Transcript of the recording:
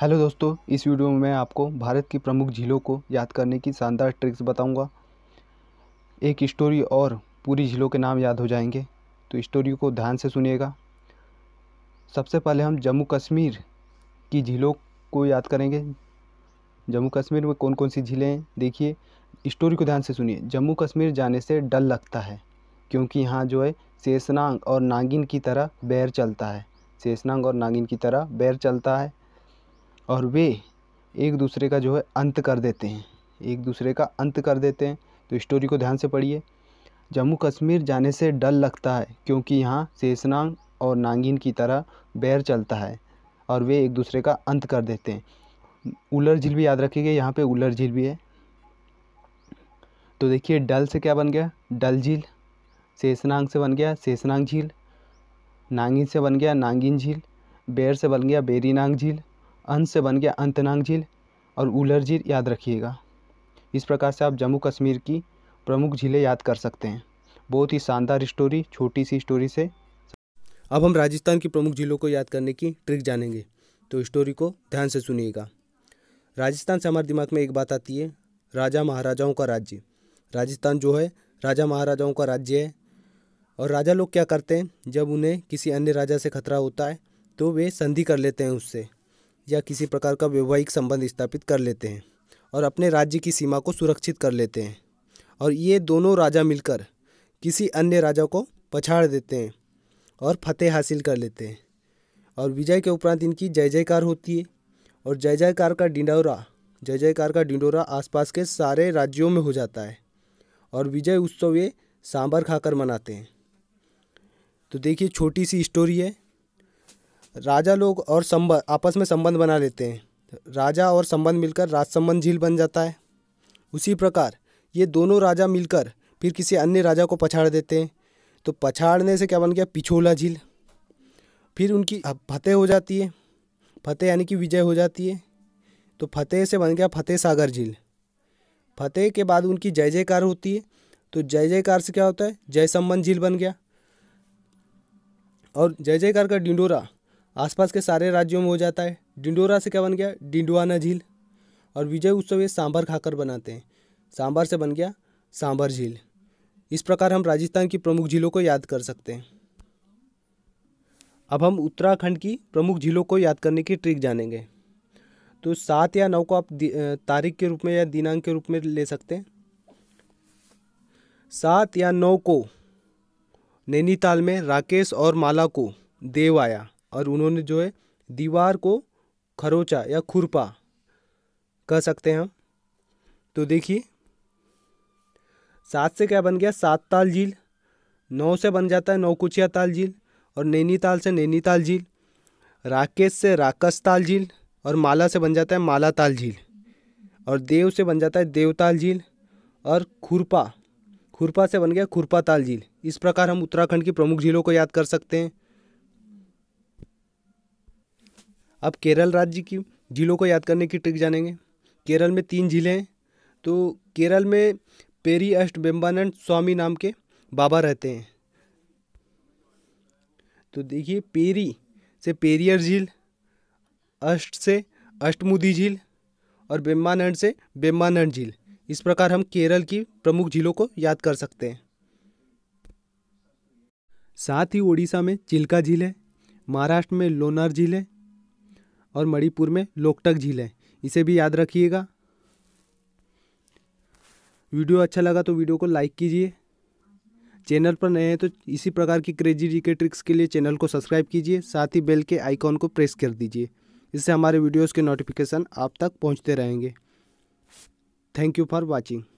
hello दोस्तों इस video में मैं आपको भारत की प्रमुख झीलों को याद करने की शानदार ट्रिक्स बताऊंगा एक स्टोरी और पूरी झीलों के नाम याद हो जाएंगे तो स्टोरी को ध्यान से सुनिएगा सबसे पहले हम जम्मू कश्मीर की झीलों को याद करेंगे जम्मू कश्मीर में कौन कौन सी झीलें हैं देखिए स्टोरी को ध्यान से सुनिए जम्मू कश्मीर जाने से डर लगता है क्योंकि यहाँ जो है शेषनांग और नागिन की तरह बैर चलता है शेषनांग और नागिन की तरह बैर चलता है और वे एक दूसरे का जो है अंत कर देते हैं एक दूसरे का अंत कर देते हैं तो स्टोरी को ध्यान से पढ़िए जम्मू कश्मीर जाने से डर लगता है क्योंकि यहाँ शेषनांग और नांगिन की तरह बैर चलता है और वे एक दूसरे का अंत कर देते हैं उलर झील भी याद रखिएगा यहाँ पे उलर झील भी है तो देखिए डल से क्या बन गया डल झील शेषनाग से बन गया शेषनाग झील नांगिन से बन गया नांगिन झील बैर से बन गया बेरीनांग झील अंत से बन गया अंतनाग झील और उलर झील याद रखिएगा इस प्रकार से आप जम्मू कश्मीर की प्रमुख झीलें याद कर सकते हैं बहुत ही शानदार स्टोरी छोटी सी स्टोरी से अब हम राजस्थान की प्रमुख झीलों को याद करने की ट्रिक जानेंगे तो स्टोरी को ध्यान से सुनिएगा राजस्थान से हमारे दिमाग में एक बात आती है राजा महाराजाओं का राज्य राजस्थान जो है राजा महाराजाओं का राज्य है और राजा लोग क्या करते हैं जब उन्हें किसी अन्य राजा से खतरा होता है तो वे संधि कर लेते हैं उससे या किसी प्रकार का वैवाहिक संबंध स्थापित कर लेते हैं और अपने राज्य की सीमा को सुरक्षित कर लेते हैं और ये दोनों राजा मिलकर किसी अन्य राजा को पछाड़ देते हैं और फतेह हासिल कर लेते हैं और विजय के उपरांत इनकी जय जयकार होती है और जय जयकार का डिंडोरा जय जयकार का डिंडोरा आसपास के सारे राज्यों में हो जाता है और विजय उत्सव ये सांभर खाकर मनाते हैं तो देखिए छोटी सी स्टोरी है राजा लोग और संबंध आपस में संबंध बना लेते हैं राजा और संबंध मिलकर राजसंबंध झील बन जाता है उसी प्रकार ये दोनों राजा मिलकर फिर किसी अन्य राजा को पछाड़ देते हैं तो पछाड़ने से क्या बन गया पिछोला झील फिर उनकी फतेह हो जाती है फतेह यानी कि विजय हो जाती है तो फतेह से बन गया फतेह सागर झील फतेह के बाद उनकी जय जयकार होती है तो जय जयकार से क्या होता है जय संबंध झील बन गया और जय जयकार का डिंडोरा आसपास के सारे राज्यों में हो जाता है डिंडोरा से क्या बन गया डिंडवाना झील और विजय उत्सव ये सांभर खाकर बनाते हैं सांभर से बन गया सांभर झील इस प्रकार हम राजस्थान की प्रमुख झीलों को याद कर सकते हैं अब हम उत्तराखंड की प्रमुख झीलों को याद करने की ट्रिक जानेंगे तो सात या नौ को आप तारीख के रूप में या दिनांक के रूप में ले सकते हैं सात या नौ को नैनीताल में राकेश और माला को देव आया और उन्होंने जो है दीवार को खरोचा या खुरपा कह सकते हैं हम तो देखिए सात से क्या बन गया सात ताल झील नौ से बन जाता है नौकुचिया ताल झील और नैनीताल से नैनीताल झील राकेश से राकस ताल झील और माला से बन जाता है माला ताल झील और देव से बन जाता है देवताल झील और खुरपा खुरपा से बन गया खुरपा ताल झील इस प्रकार हम उत्तराखंड की प्रमुख झीलों को याद कर सकते हैं अब केरल राज्य की जिलों को याद करने की ट्रिक जानेंगे केरल में तीन जिले हैं तो केरल में पेरी अष्ट बेम्बानंद स्वामी नाम के बाबा रहते हैं तो देखिए पेरी से पेरियर झील अष्ट से अष्टमुदी झील और बेम्बानंद से बेम्बानंद झील इस प्रकार हम केरल की प्रमुख झीलों को याद कर सकते हैं साथ ही उड़ीसा में चिल्का झील है महाराष्ट्र में लोनार झील है और मणिपुर में लोकटक झील है इसे भी याद रखिएगा वीडियो अच्छा लगा तो वीडियो को लाइक कीजिए चैनल पर नए हैं तो इसी प्रकार की क्रेजी जी के ट्रिक्स के लिए चैनल को सब्सक्राइब कीजिए साथ ही बेल के आइकॉन को प्रेस कर दीजिए इससे हमारे वीडियोज़ के नोटिफिकेशन आप तक पहुँचते रहेंगे थैंक यू फॉर वॉचिंग